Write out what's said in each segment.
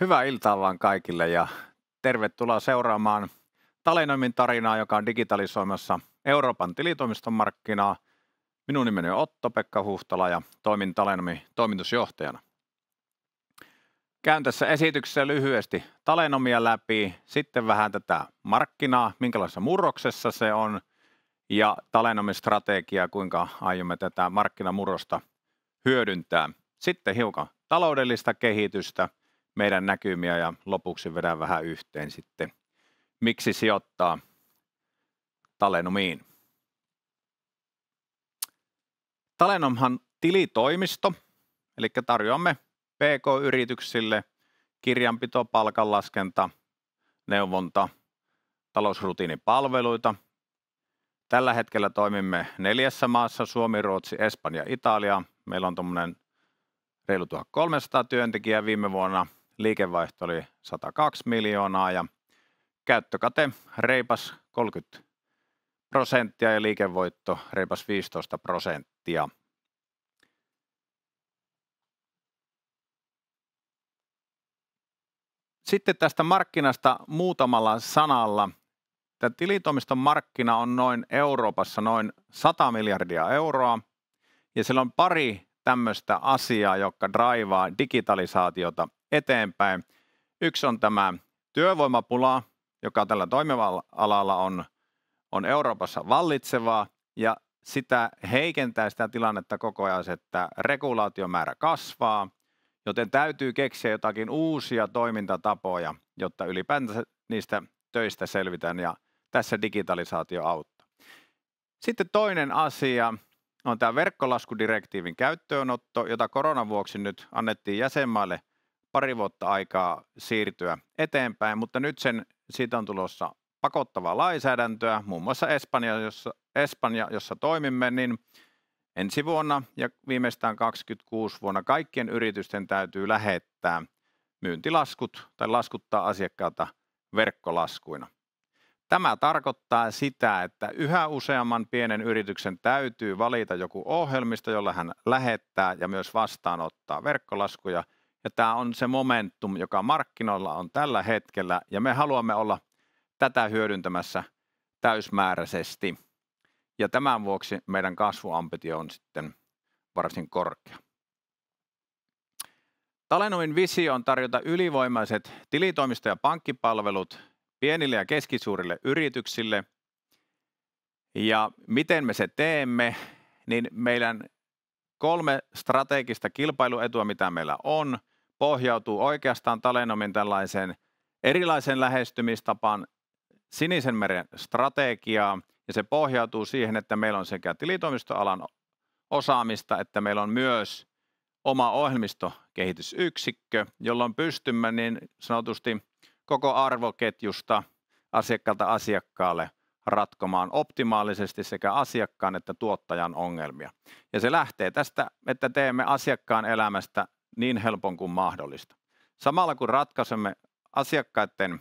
Hyvää iltaa vaan kaikille ja tervetuloa seuraamaan Talenoimin tarinaa, joka on digitalisoimassa Euroopan tilitoimiston markkinaa. Minun nimeni on Otto-Pekka Huhtala ja toimin Talenomin toimitusjohtajana. Käyn tässä esityksessä lyhyesti Talenomia läpi, sitten vähän tätä markkinaa, minkälaisessa murroksessa se on ja Talenomin strategiaa, kuinka aiomme tätä markkinamurrosta hyödyntää. Sitten hiukan taloudellista kehitystä – meidän näkymiä ja lopuksi vedän vähän yhteen sitten. Miksi sijoittaa Talenomiin? Talenomhan tilitoimisto, eli tarjoamme PK-yrityksille kirjanpito, palkanlaskenta, neuvonta, talousrutiinipalveluita. Tällä hetkellä toimimme neljässä maassa, Suomi, Ruotsi, Espanja, Italia. Meillä on tuommoinen reilu 1300 työntekijää viime vuonna liikevaihto oli 102 miljoonaa ja käyttökate reipas 30 prosenttia ja liikevoitto reipas 15 prosenttia. Sitten tästä markkinasta muutamalla sanalla. Tämä tilitoimiston markkina on noin Euroopassa noin 100 miljardia euroa ja siellä on pari tämmöistä asiaa, jotka draivaa digitalisaatiota eteenpäin. Yksi on tämä työvoimapula, joka tällä toimivalla alalla on, on Euroopassa vallitsevaa ja sitä heikentää sitä tilannetta koko ajan, että regulaatiomäärä kasvaa, joten täytyy keksiä jotakin uusia toimintatapoja, jotta ylipäätään niistä töistä selvitään ja tässä digitalisaatio auttaa. Sitten toinen asia on tämä verkkolaskudirektiivin käyttöönotto, jota koronavuoksi nyt annettiin jäsenmaille – pari vuotta aikaa siirtyä eteenpäin, mutta nyt sen, siitä on tulossa pakottavaa lainsäädäntöä, muun muassa Espanja, jossa, Espanja, jossa toimimme, niin ensi vuonna ja viimeistään 26 vuonna kaikkien yritysten täytyy lähettää myyntilaskut tai laskuttaa asiakkaalta verkkolaskuina. Tämä tarkoittaa sitä, että yhä useamman pienen yrityksen täytyy valita joku ohjelmisto, jolla hän lähettää ja myös vastaanottaa verkkolaskuja – ja tämä on se momentum, joka markkinoilla on tällä hetkellä ja me haluamme olla tätä hyödyntämässä täysmääräisesti. Ja tämän vuoksi meidän kasvuampetio on sitten varsin korkea. Talenomin visio on tarjota ylivoimaiset tilitoimisto- ja pankkipalvelut pienille ja keskisuurille yrityksille. Ja miten me se teemme, niin meidän kolme strategista kilpailuetua, mitä meillä on – pohjautuu oikeastaan Talenomin tällaiseen erilaisen lähestymistapaan sinisen meren strategiaa ja se pohjautuu siihen, että meillä on sekä tilitoimistoalan osaamista, että meillä on myös oma ohjelmistokehitysyksikkö, jolloin pystymme niin sanotusti koko arvoketjusta asiakkaalta asiakkaalle ratkomaan optimaalisesti sekä asiakkaan että tuottajan ongelmia. Ja se lähtee tästä, että teemme asiakkaan elämästä niin helpon kuin mahdollista. Samalla kun ratkaisemme asiakkaiden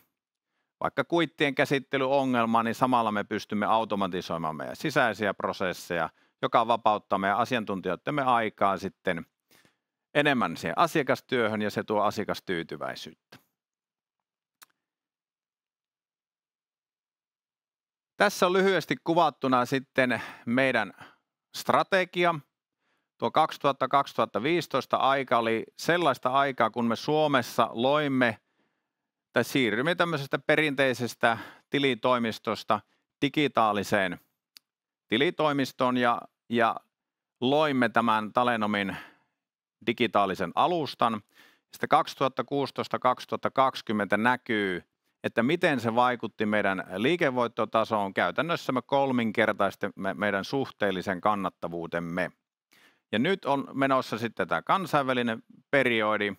vaikka kuittien käsittelyongelmaa, niin samalla me pystymme automatisoimaan meidän sisäisiä prosesseja, joka vapauttaa meidän asiantuntijoittemme aikaa sitten enemmän siihen asiakastyöhön ja se tuo asiakastyytyväisyyttä. Tässä on lyhyesti kuvattuna sitten meidän strategia, Tuo 2000-2015 aika oli sellaista aikaa, kun me Suomessa loimme tai siirrymme tämmöisestä perinteisestä tilitoimistosta digitaaliseen tilitoimistoon ja, ja loimme tämän Talenomin digitaalisen alustan. Sitten 2016-2020 näkyy, että miten se vaikutti meidän liikevoittotasoon. Käytännössä me kolminkertaistimme meidän suhteellisen kannattavuutemme. Ja nyt on menossa sitten tämä kansainvälinen periodi,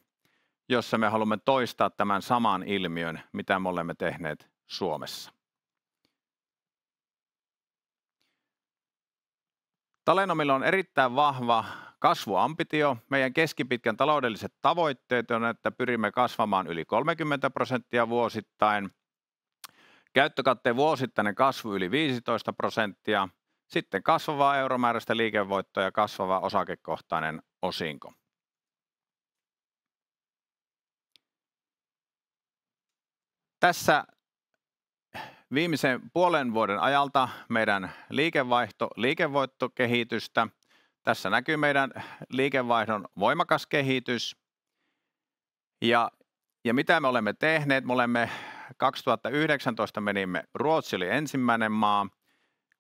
jossa me haluamme toistaa tämän saman ilmiön, mitä me olemme tehneet Suomessa. Talenomilla on erittäin vahva kasvuambitio. Meidän keskipitkän taloudelliset tavoitteet on, että pyrimme kasvamaan yli 30 prosenttia vuosittain. Käyttökatteen vuosittainen kasvu yli 15 prosenttia – sitten kasvavaa euromääräistä liikevoittoa ja kasvava osakekohtainen osinko. Tässä viimeisen puolen vuoden ajalta meidän liikevaihto, liikevoittokehitystä. Tässä näkyy meidän liikevaihdon voimakas kehitys. Ja, ja mitä me olemme tehneet? Me olemme 2019 menimme, Ruotsi oli ensimmäinen maa,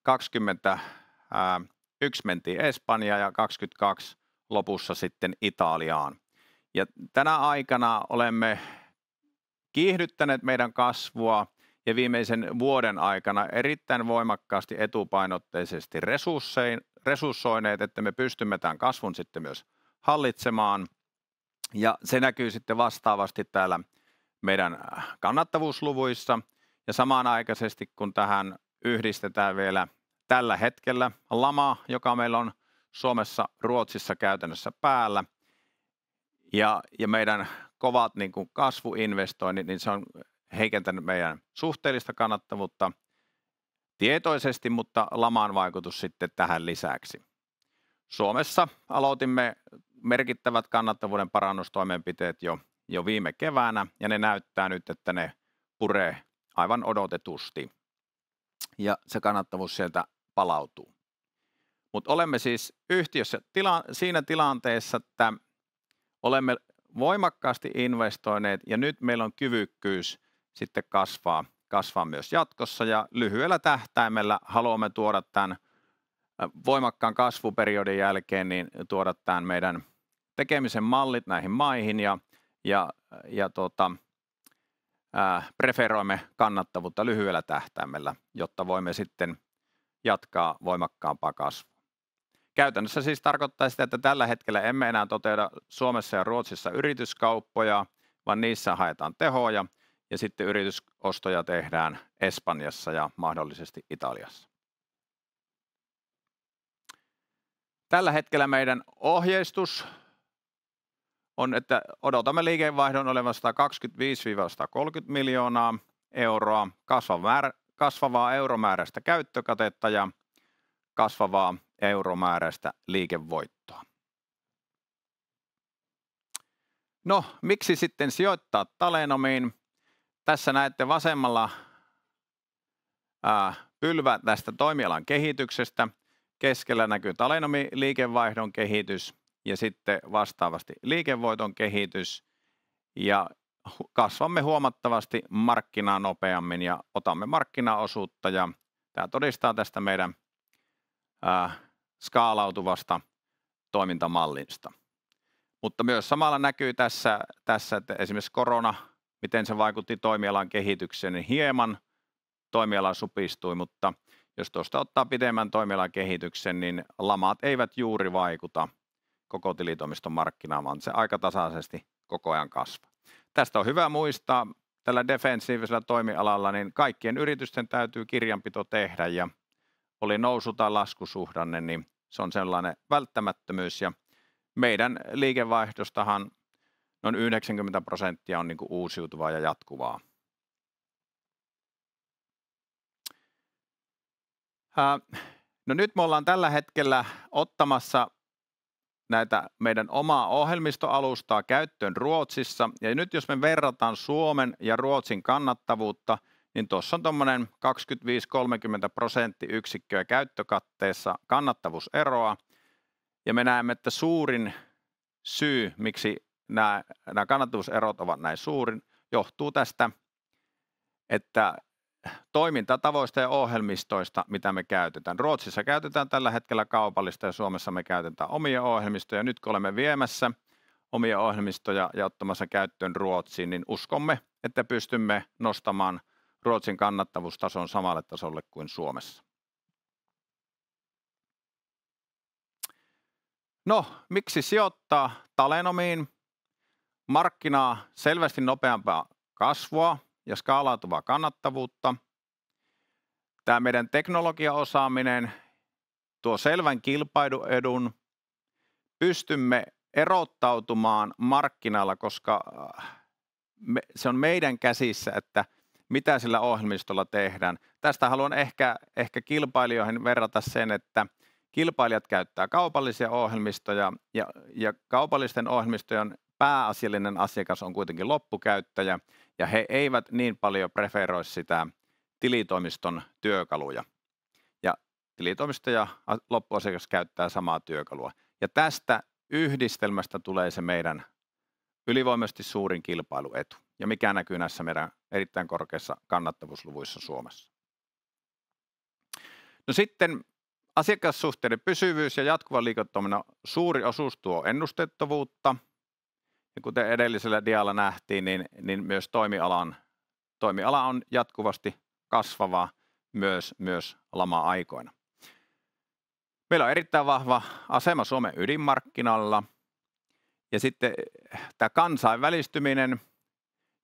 21 mentiin Espanjaan ja 22 lopussa sitten Italiaan. Ja tänä aikana olemme kiihdyttäneet meidän kasvua ja viimeisen vuoden aikana erittäin voimakkaasti etupainotteisesti resurssein, resurssoineet, että me pystymme tämän kasvun sitten myös hallitsemaan. Ja se näkyy sitten vastaavasti täällä meidän kannattavuusluvuissa. Ja samanaikaisesti kun tähän yhdistetään vielä tällä hetkellä lama, joka meillä on Suomessa, Ruotsissa käytännössä päällä ja, ja meidän kovat niin kuin kasvuinvestoinnit, niin se on heikentänyt meidän suhteellista kannattavuutta tietoisesti, mutta lamaan vaikutus sitten tähän lisäksi. Suomessa aloitimme merkittävät kannattavuuden parannustoimenpiteet jo, jo viime keväänä ja ne näyttää nyt, että ne puree aivan odotetusti ja se kannattavuus sieltä palautuu. Mutta olemme siis yhtiössä tila, siinä tilanteessa, että olemme voimakkaasti investoineet ja nyt meillä on kyvykkyys sitten kasvaa, kasvaa myös jatkossa ja lyhyellä tähtäimellä haluamme tuoda tämän voimakkaan kasvuperiodin jälkeen niin tuoda tämän meidän tekemisen mallit näihin maihin ja, ja, ja tota, preferoimme kannattavuutta lyhyellä tähtäimellä, jotta voimme sitten jatkaa voimakkaampaa kasvua. Käytännössä siis tarkoittaa sitä, että tällä hetkellä emme enää toteuta Suomessa ja Ruotsissa yrityskauppoja, vaan niissä haetaan tehoja ja sitten yritysostoja tehdään Espanjassa ja mahdollisesti Italiassa. Tällä hetkellä meidän ohjeistus on, että odotamme liikevaihdon olevan 125-130 miljoonaa euroa kasvavaa euromääräistä käyttökatetta ja kasvavaa euromääräistä liikevoittoa. No, miksi sitten sijoittaa Talenomiin? Tässä näette vasemmalla pylvä tästä toimialan kehityksestä. Keskellä näkyy Talenomi liikevaihdon kehitys ja sitten vastaavasti liikevoiton kehitys ja kasvamme huomattavasti markkinaa nopeammin ja otamme markkinaosuutta ja tämä todistaa tästä meidän äh, skaalautuvasta toimintamallista. Mutta myös samalla näkyy tässä, tässä, että esimerkiksi korona, miten se vaikutti toimialan kehitykseen, niin hieman toimiala supistui, mutta jos tuosta ottaa pidemmän toimialan kehityksen, niin lamaat eivät juuri vaikuta koko tilitoimiston markkinaa, vaan se aika tasaisesti koko ajan kasvaa. Tästä on hyvä muistaa, tällä defensiivisellä toimialalla, niin kaikkien yritysten täytyy kirjanpito tehdä ja oli nousu- tai laskusuhdanne, niin se on sellainen välttämättömyys ja meidän liikevaihdostahan noin 90 prosenttia on niin kuin uusiutuvaa ja jatkuvaa. No nyt me ollaan tällä hetkellä ottamassa näitä meidän omaa ohjelmistoalustaa käyttöön Ruotsissa. Ja nyt jos me verrataan Suomen ja Ruotsin kannattavuutta, niin tuossa on tuommoinen 25-30 prosenttiyksikköä käyttökatteessa kannattavuuseroa. Ja me näemme, että suurin syy, miksi nämä, nämä kannattavuuserot ovat näin suurin, johtuu tästä, että toimintatavoista ja ohjelmistoista, mitä me käytetään. Ruotsissa käytetään tällä hetkellä kaupallista ja Suomessa me käytetään omia ohjelmistoja. Nyt kun olemme viemässä omia ohjelmistoja ja ottamassa käyttöön Ruotsiin, niin uskomme, että pystymme nostamaan Ruotsin kannattavuustason samalle tasolle kuin Suomessa. No, miksi sijoittaa Talenomiin? Markkinaa selvästi nopeampaa kasvua ja skaalautuvaa kannattavuutta. Tämä meidän teknologiaosaaminen tuo selvän kilpailuedun. Pystymme erottautumaan markkinalla, koska äh, se on meidän käsissä, että mitä sillä ohjelmistolla tehdään. Tästä haluan ehkä, ehkä kilpailijoihin verrata sen, että kilpailijat käyttää kaupallisia ohjelmistoja ja, ja kaupallisten ohjelmistojen pääasiallinen asiakas on kuitenkin loppukäyttäjä ja he eivät niin paljon preferoi sitä tilitoimiston työkaluja. Ja tilitoimisto ja loppuasiakas käyttää samaa työkalua. Ja tästä yhdistelmästä tulee se meidän ylivoimaisesti suurin kilpailuetu. Ja mikä näkyy näissä meidän erittäin korkeissa kannattavuusluvuissa Suomessa. No sitten asiakassuhteiden pysyvyys ja jatkuvan liiketoiminnan suuri osuus tuo ennustettavuutta – ja niin kuten edellisellä dialla nähtiin, niin, niin myös toimialan, toimiala on jatkuvasti kasvava myös, myös lama-aikoina. Meillä on erittäin vahva asema Suomen ydinmarkkinalla ja sitten eh, tämä kansainvälistyminen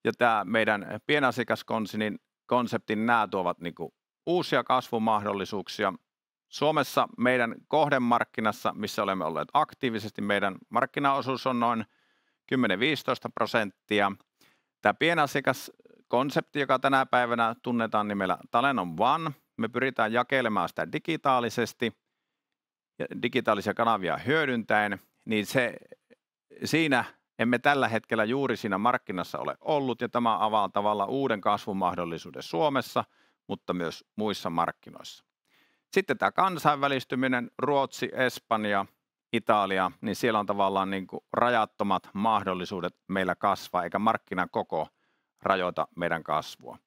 ja tämä meidän pienasiakaskonseptin niin nämä tuovat niin kuin uusia kasvumahdollisuuksia. Suomessa meidän kohdemarkkinassa, missä olemme olleet aktiivisesti, meidän markkinaosuus on noin 10-15 prosenttia. Tämä pienasiakaskonsepti, joka tänä päivänä tunnetaan nimellä Talenon One, me pyritään jakelemaan sitä digitaalisesti, digitaalisia kanavia hyödyntäen, niin se, siinä emme tällä hetkellä juuri siinä markkinassa ole ollut, ja tämä avaa tavalla uuden kasvumahdollisuuden Suomessa, mutta myös muissa markkinoissa. Sitten tämä kansainvälistyminen, Ruotsi, Espanja, Italia, niin siellä on tavallaan niin kuin rajattomat mahdollisuudet meillä kasvaa, eikä koko rajoita meidän kasvua.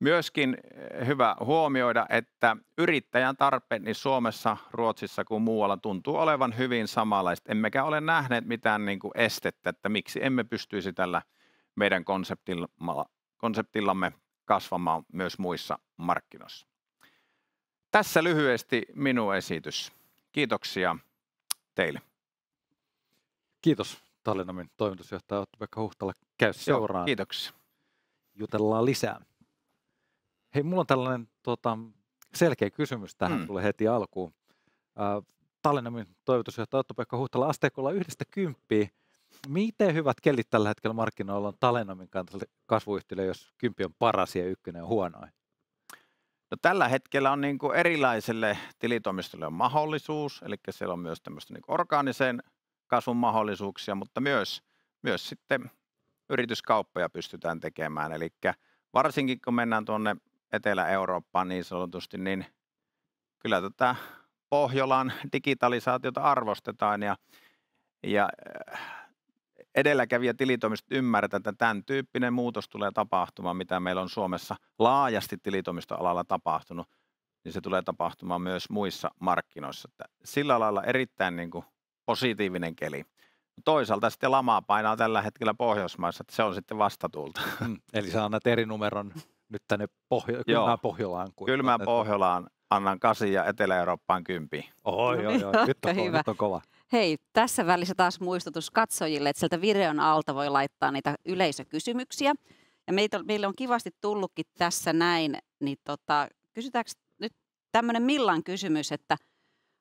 Myöskin eh, hyvä huomioida, että yrittäjän tarpeet niin Suomessa, Ruotsissa kuin muualla tuntuu olevan hyvin samanlaiset. Emmekä ole nähneet mitään niin kuin estettä, että miksi emme pystyisi tällä meidän konseptillamme kasvamaan myös muissa markkinoissa. Tässä lyhyesti minun esitys. Kiitoksia teille. Kiitos Tallinnamin toimitusjohtaja Otto-Pekka Huhtala. Käy seuraan. kiitoksia. Jutellaan lisää. Hei, mulla on tällainen tota, selkeä kysymys tähän mm. tulee heti alkuun. Äh, Tallinnamin toimitusjohtaja Otto-Pekka Huhtala, asteikolla yhdestä kymppiä. Miten hyvät kellit tällä hetkellä markkinoilla on kanssa kasvuyhtiölle, jos kymppi on paras ja ykkönen on huonoin? No, tällä hetkellä on niin kuin erilaisille tilitoimistolle on mahdollisuus, eli siellä on myös tämmöistä niin orgaanisen kasvun mahdollisuuksia, mutta myös, myös sitten yrityskauppoja pystytään tekemään. Eli varsinkin kun mennään tuonne Etelä-Eurooppaan niin sanotusti, niin kyllä tätä tota Pohjolan digitalisaatiota arvostetaan ja, ja edelläkävijä tilitoimistot ymmärtää, että tämän tyyppinen muutos tulee tapahtumaan, mitä meillä on Suomessa laajasti tilitoimistoalalla tapahtunut, niin se tulee tapahtumaan myös muissa markkinoissa. Että sillä lailla erittäin niin kuin positiivinen keli. Toisaalta sitten lamaa painaa tällä hetkellä Pohjoismaissa, että se on sitten vastatulta. Mm, eli sä annat eri numeron nyt tänne Pohjo- kylmään Pohjolaan. Kuin kylmään Pohjolaan annan kasi ja Etelä-Eurooppaan kympi. Oho, joo, joo, nyt on, kova, nyt on kova. Hei, tässä välissä taas muistutus katsojille, että sieltä videon alta voi laittaa niitä yleisökysymyksiä. Ja meitä, meille on kivasti tullutkin tässä näin, niin tota, kysytäänkö nyt tämmöinen Millan kysymys, että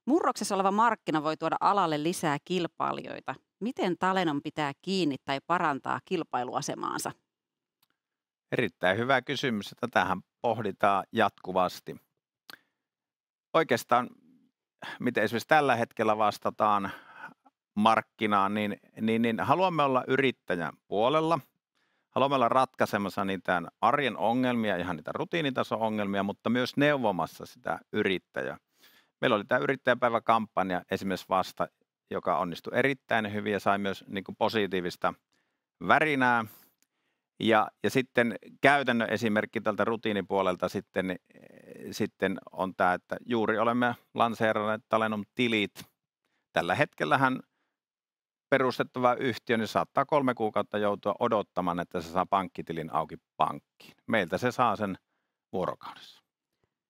murroksessa oleva markkina voi tuoda alalle lisää kilpailijoita. Miten Talenon pitää kiinni tai parantaa kilpailuasemaansa? Erittäin hyvä kysymys. että tähän pohditaan jatkuvasti. Oikeastaan miten esimerkiksi tällä hetkellä vastataan markkinaan, niin, niin, niin haluamme olla yrittäjän puolella. Haluamme olla ratkaisemassa niitä arjen ongelmia, ihan niitä rutiinitason ongelmia, mutta myös neuvomassa sitä yrittäjää. Meillä oli tämä yrittäjäpäiväkampanja esimerkiksi vasta, joka onnistui erittäin hyvin ja sai myös niin kuin positiivista värinää. Ja, ja sitten käytännön esimerkki tältä rutiinipuolelta sitten sitten on tämä, että juuri olemme lanseeranneet Talenum-tilit. Tällä hetkellähän perustettava yhtiö niin saattaa kolme kuukautta joutua odottamaan, että se saa pankkitilin auki pankkiin. Meiltä se saa sen vuorokaudessa.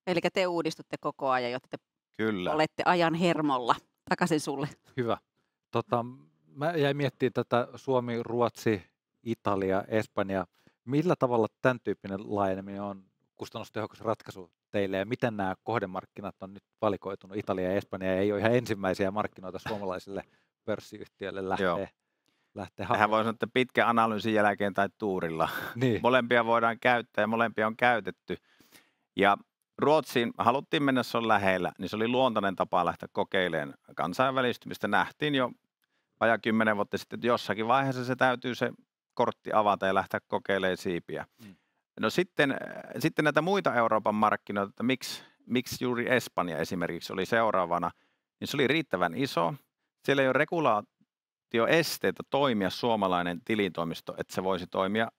Eli te uudistutte koko ajan, jotta te Kyllä. olette ajan hermolla. Takaisin sulle. Hyvä. Tota, mä jäin miettimään tätä Suomi, Ruotsi, Italia, Espanja. Millä tavalla tämän tyyppinen laajeneminen on kustannustehokas ratkaisu teille ja miten nämä kohdemarkkinat on nyt valikoitunut. Italia ja Espanja ei ole ihan ensimmäisiä markkinoita suomalaisille pörssiyhtiöille lähtee. Joo. Hän voi sanoa, että pitkän analyysin jälkeen tai tuurilla. Niin. Molempia voidaan käyttää ja molempia on käytetty. Ja Ruotsiin haluttiin mennä, se on lähellä, niin se oli luontainen tapa lähteä kokeilemaan kansainvälistymistä. Nähtiin jo vajaa kymmenen vuotta sitten, että jossakin vaiheessa se täytyy se kortti avata ja lähteä kokeilemaan siipiä. Mm. No sitten, äh, sitten näitä muita Euroopan markkinoita, että miksi, miksi juuri Espanja esimerkiksi oli seuraavana, niin se oli riittävän iso. Siellä ei ole regulaatioesteitä toimia suomalainen tilitoimisto, että se voisi toimia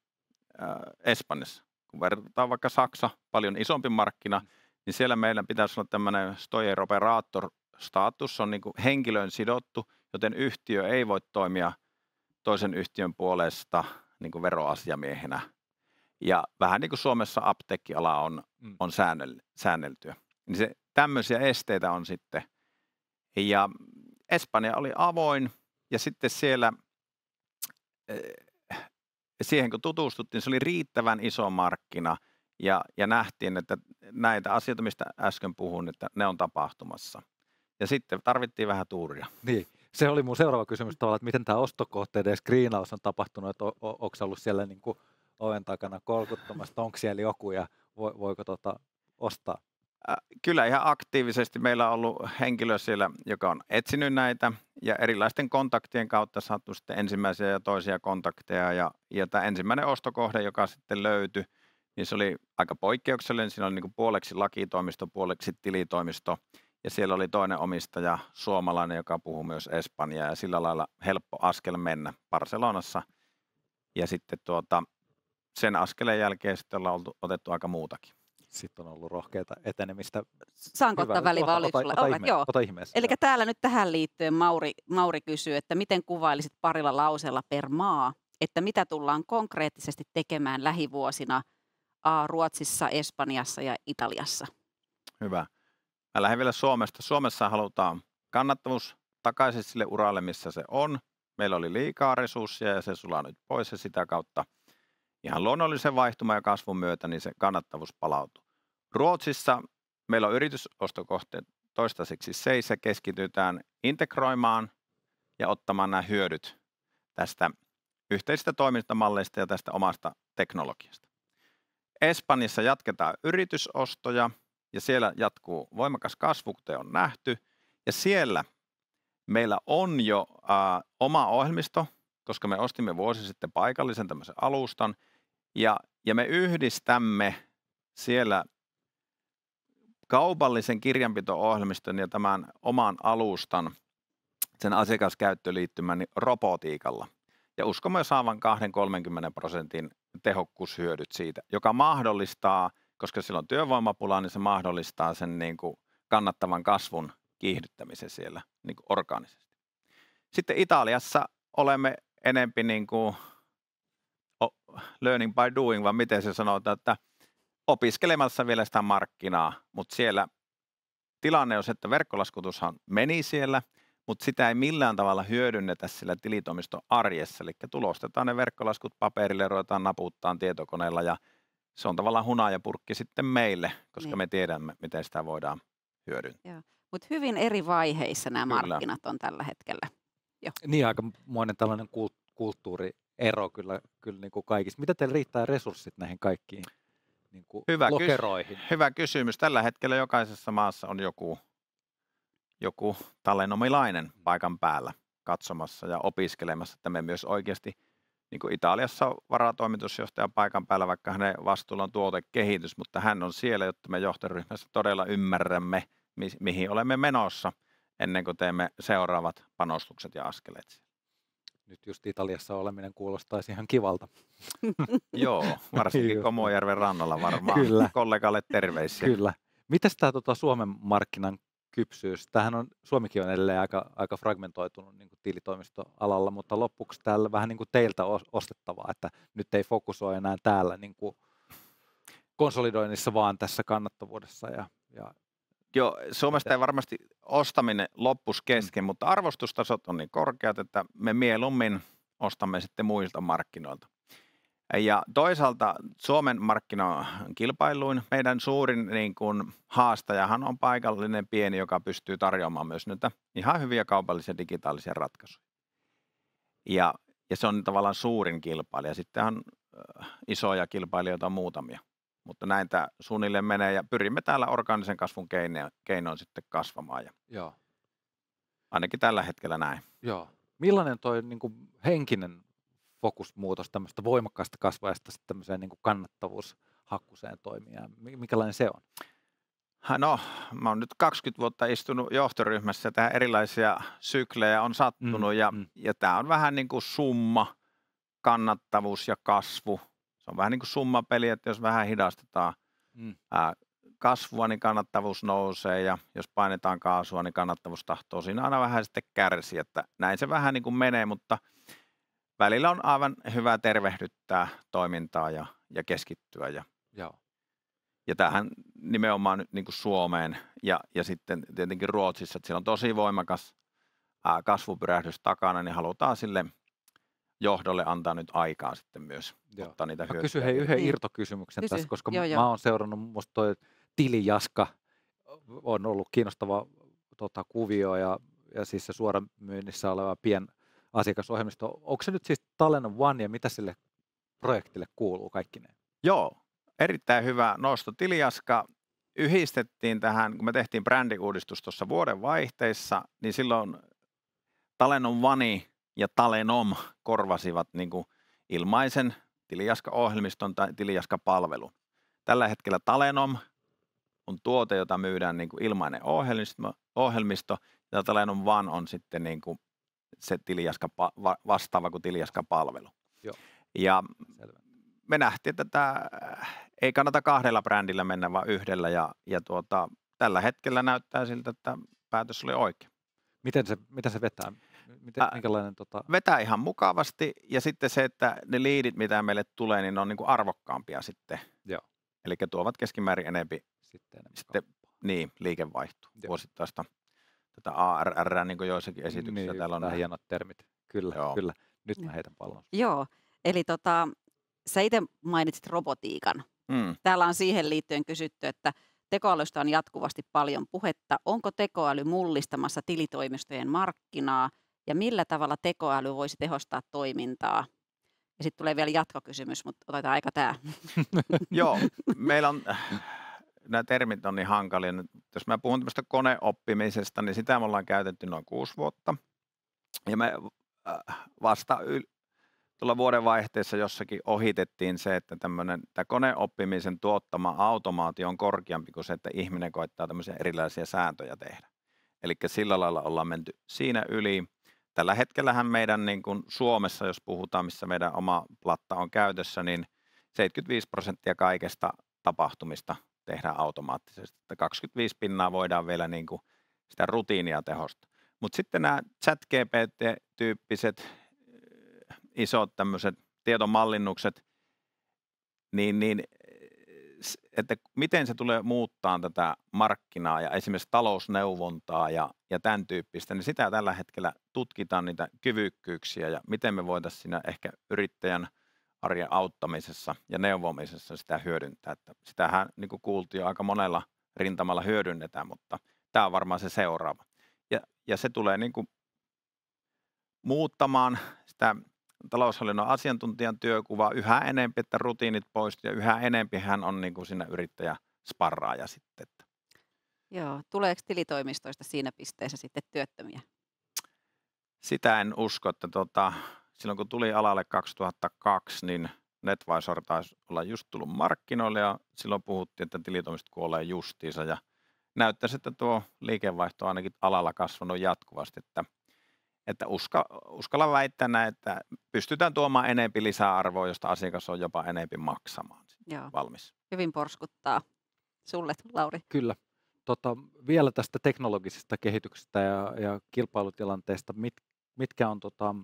äh, Espanjassa. Kun verrataan vaikka Saksa, paljon isompi markkina, mm. niin siellä meillä pitäisi olla tämmöinen Stoyer operator status on niin henkilöön sidottu, joten yhtiö ei voi toimia toisen yhtiön puolesta niin veroasiamiehenä – ja vähän niin kuin Suomessa apteekkiala on, mm. on säännel, säänneltyä. Niin se, tämmöisiä esteitä on sitten. Ja Espanja oli avoin ja sitten siellä eh, siihen kun tutustuttiin, se oli riittävän iso markkina ja, ja nähtiin, että näitä asioita, mistä äsken puhun, että ne on tapahtumassa. Ja sitten tarvittiin vähän tuuria. Niin. Se oli mun seuraava kysymys tavallaan, että miten tämä ostokohteiden screenaus on tapahtunut, että onko ollut siellä niin kuin – oven takana kolkuttamassa, onko siellä joku ja vo, voiko tota ostaa? Kyllä ihan aktiivisesti meillä on ollut henkilö siellä, joka on etsinyt näitä ja erilaisten kontaktien kautta saatu sitten ensimmäisiä ja toisia kontakteja ja, ja tämä ensimmäinen ostokohde, joka sitten löytyi, niin se oli aika poikkeuksellinen. Siinä oli niin kuin puoleksi lakitoimisto, puoleksi tilitoimisto ja siellä oli toinen omistaja, suomalainen, joka puhuu myös espanjaa ja sillä lailla helppo askel mennä Barcelonassa. Ja sitten tuota, sen askeleen jälkeen sitten ollaan oltu, otettu aika muutakin. Sitten on ollut rohkeita etenemistä. Saanko ottaa välivaalitusla? Ota, ota, ota, ihme, joo. ota ihmeessä. Eli täällä nyt tähän liittyen Mauri, Mauri kysyy, että miten kuvailisit parilla lauseella per maa, että mitä tullaan konkreettisesti tekemään lähivuosina A, Ruotsissa, Espanjassa ja Italiassa? Hyvä. Mä lähden vielä Suomesta. Suomessa halutaan kannattavuus takaisin sille uralle, missä se on. Meillä oli liikaa resursseja ja se sulaa nyt pois ja sitä kautta – ihan luonnollisen vaihtuman ja kasvun myötä, niin se kannattavuus palautuu. Ruotsissa meillä on yritysostokohteet toistaiseksi seissä, keskitytään integroimaan ja ottamaan nämä hyödyt tästä yhteisistä toimintamalleista ja tästä omasta teknologiasta. Espanjassa jatketaan yritysostoja ja siellä jatkuu voimakas kasvu, kuten on nähty. Ja siellä meillä on jo äh, oma ohjelmisto, koska me ostimme vuosi sitten paikallisen tämmöisen alustan – ja, ja me yhdistämme siellä kaupallisen kirjanpito-ohjelmiston ja tämän oman alustan, sen asiakaskäyttöliittymän niin robotiikalla. Ja uskomme saavan 20-30 prosentin tehokkuushyödyt siitä, joka mahdollistaa, koska sillä on työvoimapula, niin se mahdollistaa sen niin kuin kannattavan kasvun kiihdyttämisen siellä niin kuin orgaanisesti. Sitten Italiassa olemme enempi niin kuin learning by doing, vai miten se sanotaan, että opiskelemassa vielä sitä markkinaa, mutta siellä tilanne on se, että verkkolaskutushan meni siellä, mutta sitä ei millään tavalla hyödynnetä sillä tilitoimiston arjessa, eli tulostetaan ne verkkolaskut paperille, ruvetaan naputtaa tietokoneella ja se on tavallaan hunajapurkki sitten meille, koska niin. me tiedämme, miten sitä voidaan hyödyntää. Mutta hyvin eri vaiheissa nämä Kyllä. markkinat on tällä hetkellä. Jo. Niin, aika monen tällainen kulttuuri ero kyllä, kyllä niin kuin kaikissa. Mitä teillä riittää resurssit näihin kaikkiin niin kuin hyvä lokeroihin? Kys- hyvä kysymys. Tällä hetkellä jokaisessa maassa on joku, joku talenomilainen mm. paikan päällä katsomassa ja opiskelemassa, että me myös oikeasti – niin kuin Italiassa varatoimitusjohtaja paikan päällä, vaikka hänen vastuulla on tuotekehitys, mutta hän on siellä, jotta me johtoryhmässä todella ymmärrämme, mi- mihin olemme menossa ennen kuin teemme seuraavat panostukset ja askeleet nyt just Italiassa oleminen kuulostaisi ihan kivalta. Joo, varsinkin Komojärven rannalla varmaan. Kyllä. Kollegalle terveisiä. Kyllä. Mitäs tämä tota, Suomen markkinan kypsyys? Tähän on, Suomikin on edelleen aika, aika fragmentoitunut niin kuin tiilitoimistoalalla, mutta lopuksi täällä vähän niin kuin teiltä ostettavaa, että nyt ei fokusoi enää täällä niin kuin konsolidoinnissa, vaan tässä kannattavuudessa ja, ja Joo, Suomesta ei varmasti ostaminen loppus mm. kesken, mm. mutta arvostustasot on niin korkeat, että me mieluummin ostamme sitten muilta markkinoilta. Ja toisaalta Suomen markkina on kilpailuin. Meidän suurin niin kuin, haastajahan on paikallinen pieni, joka pystyy tarjoamaan myös nyt ihan hyviä kaupallisia digitaalisia ratkaisuja. Ja, ja se on tavallaan suurin kilpailija. Sittenhän äh, isoja kilpailijoita on muutamia mutta näin tämä suunnilleen menee ja pyrimme täällä organisen kasvun keinoin, keinoin sitten kasvamaan. Ja Joo. Ainakin tällä hetkellä näin. Joo. Millainen tuo niin henkinen fokusmuutos tämmöistä voimakkaasta sitten tämmöiseen niin kuin kannattavuushakkuseen toimijaan, mikälainen se on? No, mä oon nyt 20 vuotta istunut johtoryhmässä ja tähän erilaisia syklejä on mm, sattunut mm, ja, mm. ja tämä on vähän niin kuin summa, kannattavuus ja kasvu on vähän niin kuin summapeli, että jos vähän hidastetaan mm. ää, kasvua, niin kannattavuus nousee ja jos painetaan kaasua, niin kannattavuus tahtoo siinä aina vähän sitten kärsi, että näin se vähän niin kuin menee, mutta välillä on aivan hyvä tervehdyttää toimintaa ja, ja keskittyä ja Joo. Ja tähän nimenomaan nyt niin kuin Suomeen ja, ja sitten tietenkin Ruotsissa, että siellä on tosi voimakas kasvupyrähdys takana, niin halutaan sille johdolle antaa nyt aikaa sitten myös Joo. ottaa niitä hyötyjä. Mä kysyn hei yhden niin. irtokysymyksen Kysy. tässä, koska Joo, jo. mä oon seurannut, musta toi tilijaska on ollut kiinnostava tota, kuvio ja, ja siis se suoran myynnissä oleva pien asiakasohjelmisto. Onko se nyt siis Talen One ja mitä sille projektille kuuluu kaikki ne? Joo, erittäin hyvä nosto. Tilijaska yhdistettiin tähän, kun me tehtiin brändiuudistus tuossa vuoden vaihteessa, niin silloin Talennon Vani ja Talenom korvasivat niin kuin ilmaisen Tilijaska-ohjelmiston tai Tilijaska-palvelun. Tällä hetkellä Talenom on tuote, jota myydään niin kuin ilmainen ohjelmisto, ohjelmisto ja Talenom One on sitten niin kuin se Tilijaska, vastaava kuin Tilijaska-palvelu. Joo. Ja Selvä. me nähtiin, että tämä ei kannata kahdella brändillä mennä, vaan yhdellä ja, ja tuota, tällä hetkellä näyttää siltä, että päätös oli oikea. Miten se, mitä se vetää? Miten, minkälainen, tota... Vetää ihan mukavasti ja sitten se, että ne liidit, mitä meille tulee, niin ne on niin kuin arvokkaampia sitten. Joo. Eli tuovat keskimäärin enempi sitten, sitten niin, liikevaihtoa vuosittaista tätä ARR, niin kuin joissakin esityksissä niin, täällä on. hienot termit. Kyllä, Joo. kyllä. Nyt mä heitän pallon. Joo, eli tota, sä itse mainitsit robotiikan. Mm. Täällä on siihen liittyen kysytty, että tekoälystä on jatkuvasti paljon puhetta. Onko tekoäly mullistamassa tilitoimistojen markkinaa? ja millä tavalla tekoäly voisi tehostaa toimintaa? Ja sitten tulee vielä jatkokysymys, mutta otetaan aika tämä. Joo, meillä on, nämä termit on niin hankalia. Jos mä puhun tämmöistä koneoppimisesta, niin sitä me ollaan käytetty noin kuusi vuotta. Ja me äh, vasta yl, tuolla vuoden vaihteessa jossakin ohitettiin se, että tämmöinen tämä koneoppimisen tuottama automaatio on korkeampi kuin se, että ihminen koittaa tämmöisiä erilaisia sääntöjä tehdä. Eli sillä lailla ollaan menty siinä yli tällä hetkellähän meidän niin kuin Suomessa, jos puhutaan, missä meidän oma platta on käytössä, niin 75 prosenttia kaikesta tapahtumista tehdään automaattisesti. 25 pinnaa voidaan vielä niin kuin sitä rutiinia tehosta. Mutta sitten nämä chat-GPT-tyyppiset äh, isot tämmöiset tietomallinnukset, niin, niin että miten se tulee muuttaa tätä markkinaa ja esimerkiksi talousneuvontaa ja, ja tämän tyyppistä, niin sitä tällä hetkellä tutkitaan niitä kyvykkyyksiä ja miten me voitaisiin siinä ehkä yrittäjän arjen auttamisessa ja neuvomisessa sitä hyödyntää. Että sitähän niin kuin kuultiin jo aika monella rintamalla hyödynnetään, mutta tämä on varmaan se seuraava. Ja, ja se tulee niin kuin muuttamaan sitä taloushallinnon asiantuntijan työkuva yhä enemmän, että rutiinit poistuu ja yhä enempi hän on niin kuin siinä yrittäjä sparraaja sitten. Joo, tuleeko tilitoimistoista siinä pisteessä sitten työttömiä? Sitä en usko, että tota, silloin kun tuli alalle 2002, niin NetVisor taisi olla just tullut markkinoille ja silloin puhuttiin, että tilitoimistot kuolee justiinsa ja näyttäisi, että tuo liikevaihto on ainakin alalla kasvanut jatkuvasti, että että uska, uskalla näin, että pystytään tuomaan enempi lisäarvoa, josta asiakas on jopa enempi maksamaan Joo. valmis. Hyvin porskuttaa sulle, Lauri. Kyllä. Tota, vielä tästä teknologisesta kehityksestä ja, ja kilpailutilanteesta. Mit, mitkä on tota,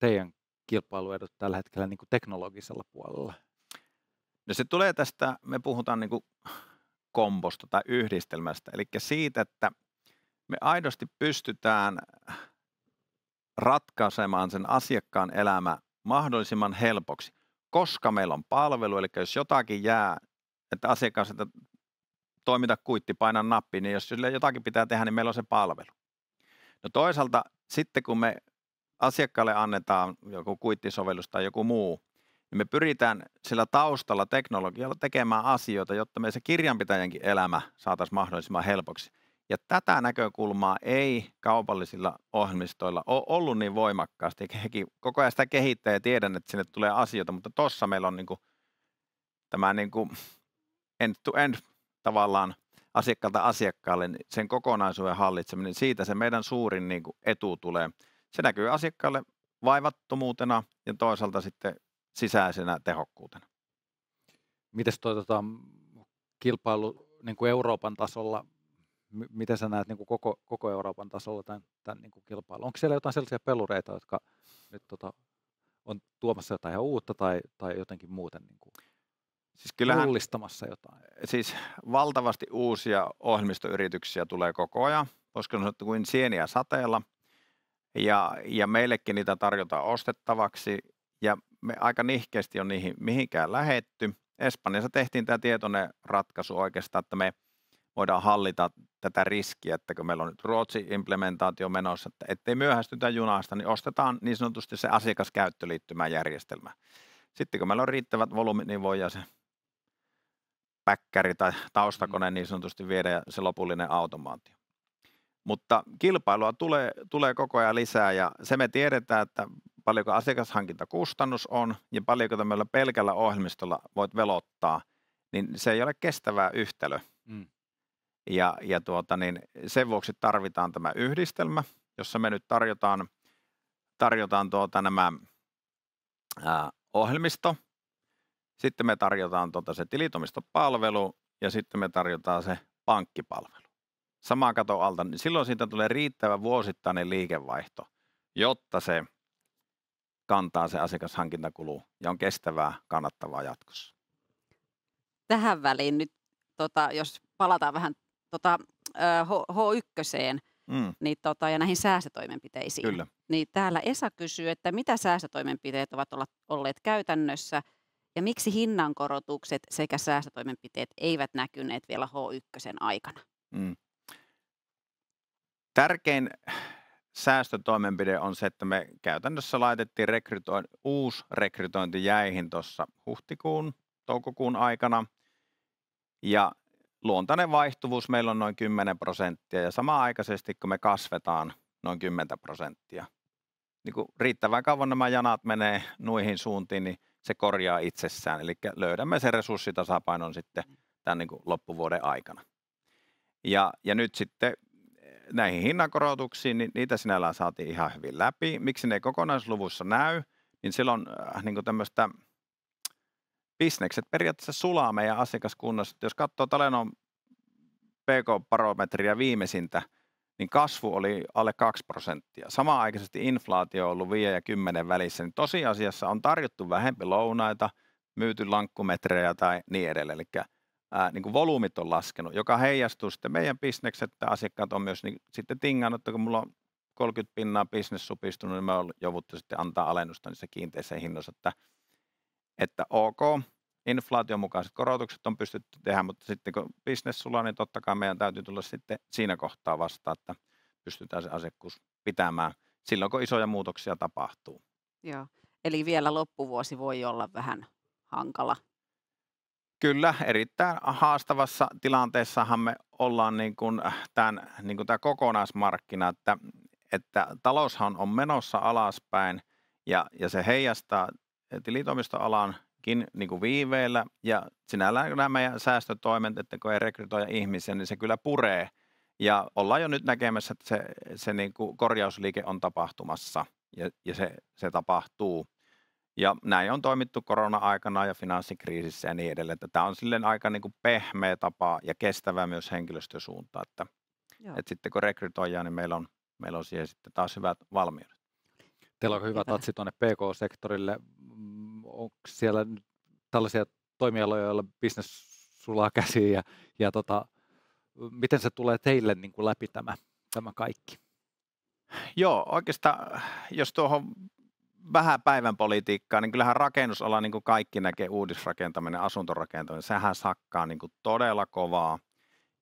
teidän kilpailuedut tällä hetkellä niin kuin teknologisella puolella? No se tulee tästä, me puhutaan niin kuin kombosta tai yhdistelmästä, eli siitä, että me aidosti pystytään ratkaisemaan sen asiakkaan elämä mahdollisimman helpoksi, koska meillä on palvelu, eli jos jotakin jää, että asiakas, että toimita kuitti, paina nappi, niin jos sille jotakin pitää tehdä, niin meillä on se palvelu. No toisaalta sitten kun me asiakkaalle annetaan joku kuittisovellus tai joku muu, niin me pyritään sillä taustalla teknologialla tekemään asioita, jotta me se kirjanpitäjänkin elämä saataisiin mahdollisimman helpoksi. Ja tätä näkökulmaa ei kaupallisilla ohjelmistoilla ole ollut niin voimakkaasti. Hekin koko ajan sitä kehittää ja tiedän, että sinne tulee asioita, mutta tuossa meillä on niin kuin tämä niin kuin end-to-end tavallaan asiakkaalta asiakkaalle niin sen kokonaisuuden hallitseminen. Niin siitä se meidän suurin niin kuin etu tulee. Se näkyy asiakkaalle vaivattomuutena ja toisaalta sitten sisäisenä tehokkuutena. Mites toi tota, kilpailu niin kuin Euroopan tasolla miten sä näet niin kuin koko, koko Euroopan tasolla tämän, tämän niin kuin kilpailun? Onko siellä jotain sellaisia pelureita, jotka nyt tota, on tuomassa jotain ihan uutta tai, tai jotenkin muuten niin kuin siis kyllähän, mullistamassa jotain? Siis valtavasti uusia ohjelmistoyrityksiä tulee koko ajan, koska on kuin sieniä sateella. Ja, ja meillekin niitä tarjotaan ostettavaksi ja me aika nihkeästi on niihin mihinkään lähetty. Espanjassa tehtiin tämä tietoinen ratkaisu oikeastaan, että me – voidaan hallita tätä riskiä, että kun meillä on nyt Ruotsin implementaatio menossa, että ettei myöhästytä junasta, niin ostetaan niin sanotusti se asiakaskäyttöliittymäjärjestelmä. Sitten kun meillä on riittävät volyymit, niin voidaan se päkkäri tai mm. taustakone niin sanotusti viedä ja se lopullinen automaatio. Mutta kilpailua tulee, tulee koko ajan lisää ja se me tiedetään, että paljonko asiakashankintakustannus on ja paljonko tämmöllä pelkällä ohjelmistolla voit velottaa, niin se ei ole kestävää yhtälö. Mm. Ja, ja tuota, niin sen vuoksi tarvitaan tämä yhdistelmä, jossa me nyt tarjotaan, tarjotaan tuota nämä ää, ohjelmisto, sitten me tarjotaan tuota se tilitoimistopalvelu ja sitten me tarjotaan se pankkipalvelu. Samaa katon alta, niin silloin siitä tulee riittävä vuosittainen liikevaihto, jotta se kantaa se asiakashankintakulu ja on kestävää, kannattavaa jatkossa. Tähän väliin nyt, tota, jos palataan vähän tota, H1, mm. niin, tota, ja näihin säästötoimenpiteisiin. Kyllä. Niin täällä Esa kysyy, että mitä säästötoimenpiteet ovat olleet käytännössä ja miksi hinnankorotukset sekä säästötoimenpiteet eivät näkyneet vielä H1 aikana? Mm. Tärkein säästötoimenpide on se, että me käytännössä laitettiin rekrytoin, uusi rekrytointi jäihin tuossa huhtikuun, toukokuun aikana. Ja luontainen vaihtuvuus meillä on noin 10 prosenttia ja samaan aikaisesti kun me kasvetaan noin 10 prosenttia. Niin kun riittävän kauan nämä janat menee nuihin suuntiin, niin se korjaa itsessään. Eli löydämme sen resurssitasapainon sitten tämän niin loppuvuoden aikana. Ja, ja nyt sitten eh, näihin hinnankorotuksiin, niin niitä sinällään saatiin ihan hyvin läpi. Miksi ne ei kokonaisluvussa näy, niin silloin äh, niin tämmöistä – bisnekset periaatteessa sulaa meidän asiakaskunnassa. Jos katsoo Talenon PK-barometriä viimeisintä, niin kasvu oli alle 2 prosenttia. Samaan aikaisesti inflaatio on ollut 5 ja 10 välissä, niin tosiasiassa on tarjottu vähempi lounaita, myyty lankkumetrejä tai niin edelleen. Eli ää, niin kuin volyymit on laskenut, joka heijastuu sitten meidän bisnekset, että asiakkaat on myös niin, sitten tingannut, että kun mulla on 30 pinnaa bisnes supistunut, niin me on jouduttu sitten antaa alennusta niissä kiinteissä hinnoissa, että että ok, inflaation mukaiset korotukset on pystytty tehdä, mutta sitten kun bisnes sulla, niin totta kai meidän täytyy tulla sitten siinä kohtaa vastaan, että pystytään se asiakkuus pitämään silloin, kun isoja muutoksia tapahtuu. Joo. Eli vielä loppuvuosi voi olla vähän hankala. Kyllä, erittäin haastavassa tilanteessahan me ollaan niin kuin äh, tämän, niin kuin tämä kokonaismarkkina, että, että taloushan on menossa alaspäin ja, ja se heijastaa tilitoimistoalankin niin kuin viiveillä ja sinällään nämä meidän säästötoimet, että kun ei rekrytoida ihmisiä, niin se kyllä puree. Ja ollaan jo nyt näkemässä, että se, se niin kuin korjausliike on tapahtumassa ja, ja se, se tapahtuu. Ja näin on toimittu korona-aikana ja finanssikriisissä ja niin edelleen. Että tämä on silleen aika niin kuin pehmeä tapa ja kestävä myös henkilöstösuunta. Että, että sitten kun rekrytoidaan, niin meillä on, meillä on siihen sitten taas hyvät valmiudet. Teillä on hyvä tatsi tuonne PK-sektorille onko siellä tällaisia toimialoja, joilla bisnes sulaa käsiin ja, ja tota, miten se tulee teille niin kuin läpi tämä, tämä kaikki? Joo, oikeastaan jos tuohon vähän päivän politiikkaa, niin kyllähän rakennusala, niin kuin kaikki näkee, uudisrakentaminen, asuntorakentaminen, sehän sakkaa niin kuin todella kovaa.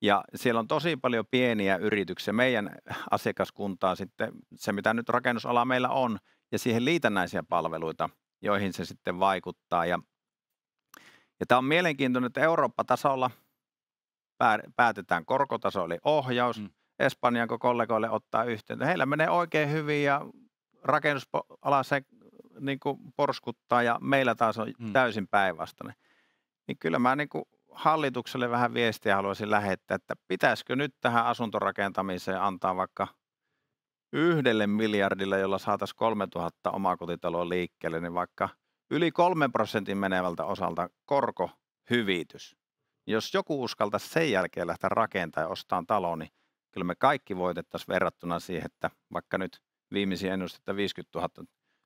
Ja siellä on tosi paljon pieniä yrityksiä, meidän asiakaskuntaa sitten, se mitä nyt rakennusala meillä on, ja siihen liitännäisiä palveluita – joihin se sitten vaikuttaa. Ja, ja tämä on mielenkiintoinen, että Eurooppa-tasolla päätetään korkotaso eli ohjaus. Mm. Espanjan kollegoille ottaa yhteyttä. Heillä menee oikein hyvin ja rakennusala se niin kuin porskuttaa ja meillä taas on mm. täysin päinvastainen. Niin kyllä mä niin kuin hallitukselle vähän viestiä haluaisin lähettää, että pitäisikö nyt tähän asuntorakentamiseen antaa vaikka – yhdelle miljardille, jolla saataisiin 3000 omakotitaloa liikkeelle, niin vaikka yli 3 prosentin menevältä osalta korkohyvitys. Jos joku uskaltaa sen jälkeen lähteä rakentamaan ja ostaa talo, niin kyllä me kaikki voitettaisiin verrattuna siihen, että vaikka nyt viimeisiä ennustetta 50 000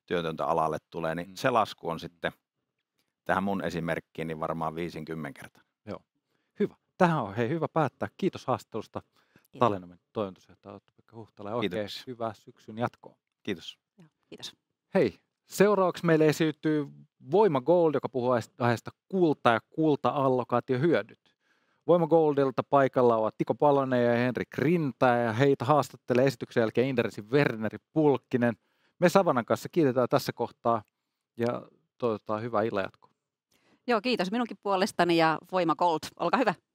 työtöntä alalle tulee, niin mm. se lasku on sitten tähän mun esimerkkiin niin varmaan 50 kertaa. Joo, hyvä. Tähän on hei, hyvä päättää. Kiitos haastattelusta. Talenomen toimitusjohtaja Otto-Pekka Huhtala. Oikein Kiitos. hyvää syksyn jatkoa. Kiitos. Ja, kiitos. Hei, seuraavaksi meille esiintyy Voima Gold, joka puhuu aiheesta kulta ja kulta-allokaatiohyödyt. Voima Goldilta paikalla ovat Tiko Palonen ja Henrik Rinta ja heitä haastattelee esityksen jälkeen Inderesin Werneri Pulkkinen. Me Savanan kanssa kiitetään tässä kohtaa ja toivotetaan hyvää illanjatkoa. Joo, kiitos minunkin puolestani ja Voima Gold, olkaa hyvä.